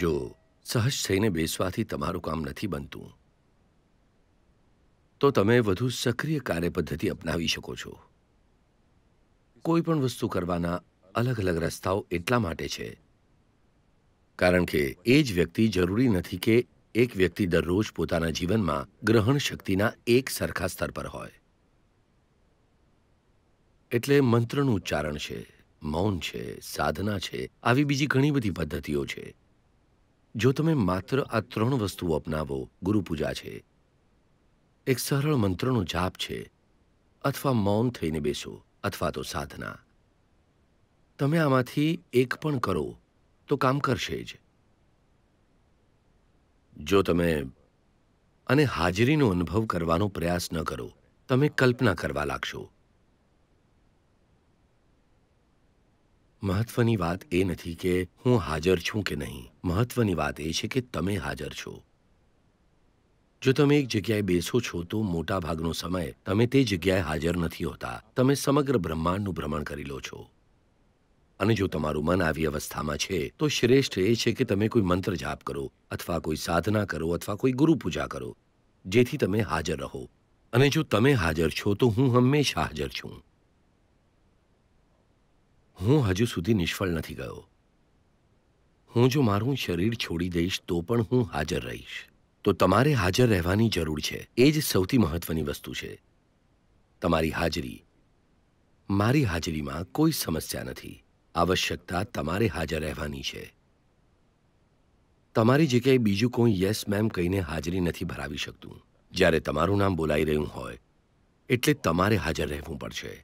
જો સહજ થઈને બેસવાથી તમારું કામ નથી બનતું તો તમે વધુ સક્રિય કાર્યપદ્ધતિ અપનાવી શકો છો કોઈ પણ વસ્તુ કરવાના અલગ અલગ રસ્તાઓ એટલા માટે છે કારણ કે એ જ વ્યક્તિ જરૂરી નથી કે એક વ્યક્તિ દરરોજ પોતાના જીવનમાં ગ્રહણ શક્તિના એક સરખા સ્તર પર હોય એટલે મંત્રનું ઉચ્ચારણ છે મૌન છે સાધના છે આવી બીજી ઘણી બધી પદ્ધતિઓ છે જો તમે માત્ર આ ત્રણ વસ્તુઓ અપનાવો ગુરુપૂજા છે એક સરળ મંત્રનો જાપ છે અથવા મૌન થઈને બેસો અથવા તો સાધના તમે આમાંથી એક પણ કરો તો કામ કરશે જ જો તમે અને હાજરીનો અનુભવ કરવાનો પ્રયાસ ન કરો તમે કલ્પના કરવા લાગશો મહત્વની વાત એ નથી કે હું હાજર છું કે નહીં મહત્વની વાત એ છે કે તમે હાજર છો જો તમે એક જગ્યાએ બેસો છો તો મોટા ભાગનો સમય તમે તે જગ્યાએ હાજર નથી હોતા તમે સમગ્ર બ્રહ્માંડનું ભ્રમણ કરી લો છો અને જો તમારું મન આવી અવસ્થામાં છે તો શ્રેષ્ઠ એ છે કે તમે કોઈ મંત્ર જાપ કરો અથવા કોઈ સાધના કરો અથવા કોઈ ગુરુ પૂજા કરો જેથી તમે હાજર રહો અને જો તમે હાજર છો તો હું હંમેશા હાજર છું હું હજુ સુધી નિષ્ફળ નથી ગયો હું જો મારું શરીર છોડી દઈશ તો પણ હું હાજર રહીશ તો તમારે હાજર રહેવાની જરૂર છે એ જ સૌથી મહત્વની વસ્તુ છે તમારી હાજરી મારી હાજરીમાં કોઈ સમસ્યા નથી આવશ્યકતા તમારે હાજર રહેવાની છે તમારી જગ્યાએ બીજું કોઈ યસ મેમ કહીને હાજરી નથી ભરાવી શકતું જ્યારે તમારું નામ બોલાઈ રહ્યું હોય એટલે તમારે હાજર રહેવું પડશે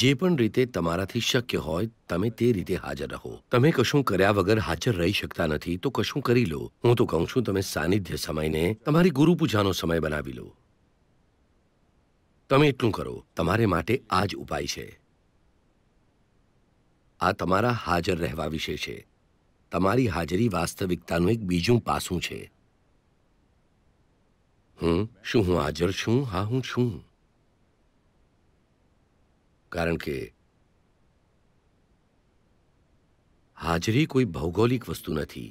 જે પણ રીતે તમારાથી શક્ય હોય તમે તે રીતે હાજર રહો તમે કશું કર્યા વગર હાજર રહી શકતા નથી તો કશું કરી લો હું તો કહું છું તમે સાનિધ્ય સમયને તમારી ગુરુ પૂજાનો સમય બનાવી લો તમે એટલું કરો તમારે માટે આ જ ઉપાય છે આ તમારા હાજર રહેવા વિશે છે તમારી હાજરી વાસ્તવિકતાનું એક બીજું પાસું છે હું શું હું હાજર છું હા હું છું કારણ કે હાજરી કોઈ ભૌગોલિક વસ્તુ નથી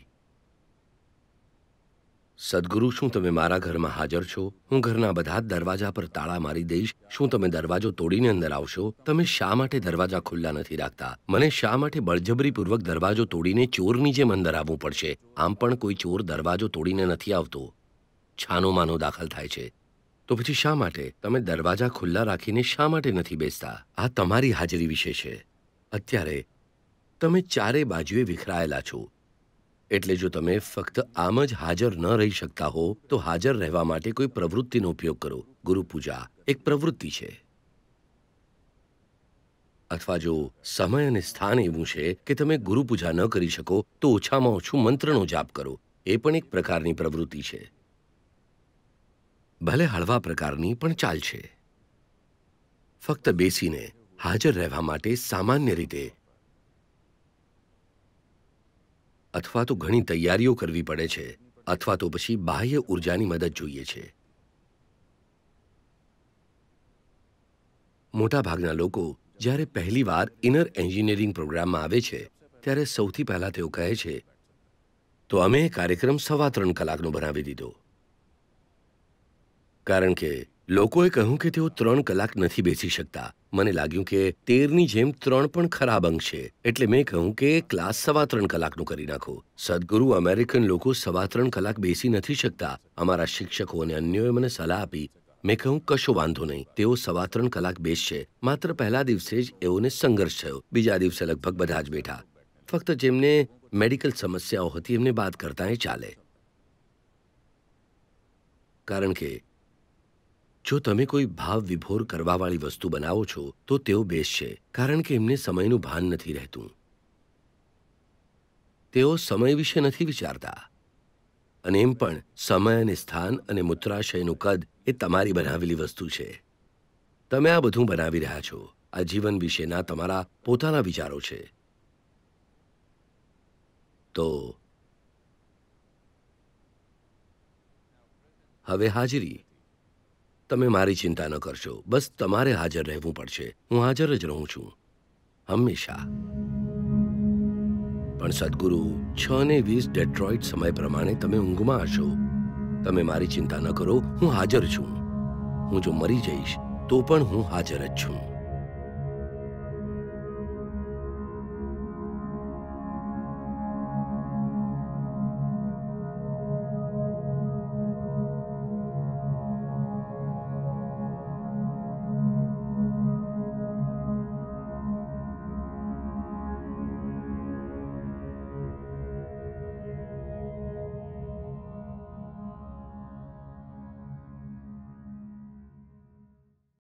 સદગુરુ શું તમે મારા ઘરમાં હાજર છો હું ઘરના બધા દરવાજા પર તાળા મારી દઈશ શું તમે દરવાજો તોડીને અંદર આવશો તમે શા માટે દરવાજા ખુલ્લા નથી રાખતા મને શા માટે બળજબરીપૂર્વક દરવાજો તોડીને ચોરની જેમ અંદર આવવું પડશે આમ પણ કોઈ ચોર દરવાજો તોડીને નથી આવતો છાનો માનો દાખલ થાય છે તો પછી શા માટે તમે દરવાજા ખુલ્લા રાખીને શા માટે નથી બેસતા આ તમારી હાજરી વિશે છે અત્યારે તમે ચારે બાજુએ વિખરાયેલા છો એટલે જો તમે ફક્ત આમ જ હાજર ન રહી શકતા હો તો હાજર રહેવા માટે કોઈ પ્રવૃત્તિનો ઉપયોગ કરો ગુરુપૂજા એક પ્રવૃત્તિ છે અથવા જો સમય અને સ્થાન એવું છે કે તમે ગુરુપૂજા ન કરી શકો તો ઓછામાં ઓછું મંત્રનો જાપ કરો એ પણ એક પ્રકારની પ્રવૃત્તિ છે ભલે હળવા પ્રકારની પણ ચાલશે ફક્ત બેસીને હાજર રહેવા માટે સામાન્ય રીતે અથવા તો ઘણી તૈયારીઓ કરવી પડે છે અથવા તો પછી બાહ્ય ઉર્જાની મદદ જોઈએ છે મોટાભાગના લોકો જ્યારે પહેલીવાર ઇનર એન્જિનિયરિંગ પ્રોગ્રામમાં આવે છે ત્યારે સૌથી પહેલાં તેઓ કહે છે તો અમે કાર્યક્રમ સવા ત્રણ કલાકનો બનાવી દીધો કારણ કે લોકોએ કહ્યું કે તેઓ ત્રણ કલાક નથી બેસી શકતા મને લાગ્યું કે તેરની જેમ ત્રણ પણ ખરાબ અંક છે એટલે મેં કહ્યું કે ક્લાસ સવા ત્રણ કલાકનું કરી નાખો સદગુરુ અમેરિકન લોકો સવા ત્રણ કલાક બેસી નથી શકતા અમારા શિક્ષકો અને અન્યોએ મને સલાહ આપી મેં કહ્યું કશો વાંધો નહીં તેઓ સવા ત્રણ કલાક બેસશે માત્ર પહેલા દિવસે જ એઓને સંઘર્ષ થયો બીજા દિવસે લગભગ બધા જ બેઠા ફક્ત જેમને મેડિકલ સમસ્યાઓ હતી એમને બાદ કરતા ચાલે કારણ કે જો તમે કોઈ ભાવ વિભોર કરવાવાળી વસ્તુ બનાવો છો તો તેઓ બેસશે કારણ કે એમને સમયનું ભાન નથી રહેતું તેઓ સમય વિશે નથી વિચારતા અને એમ પણ સમય અને સ્થાન અને મૂત્રાશયનું કદ એ તમારી બનાવેલી વસ્તુ છે તમે આ બધું બનાવી રહ્યા છો આ જીવન વિશેના તમારા પોતાના વિચારો છે તો હવે હાજરી તમે મારી ચિંતા ન કરશો બસ તમારે હાજર રહેવું પડશે હું હાજર જ રહું છું હંમેશા પણ સદગુરુ છ ને વીસ ડેટ્રોઇટ સમય પ્રમાણે તમે ઊંઘમાં હશો તમે મારી ચિંતા ન કરો હું હાજર છું હું જો મરી જઈશ તો પણ હું હાજર જ છું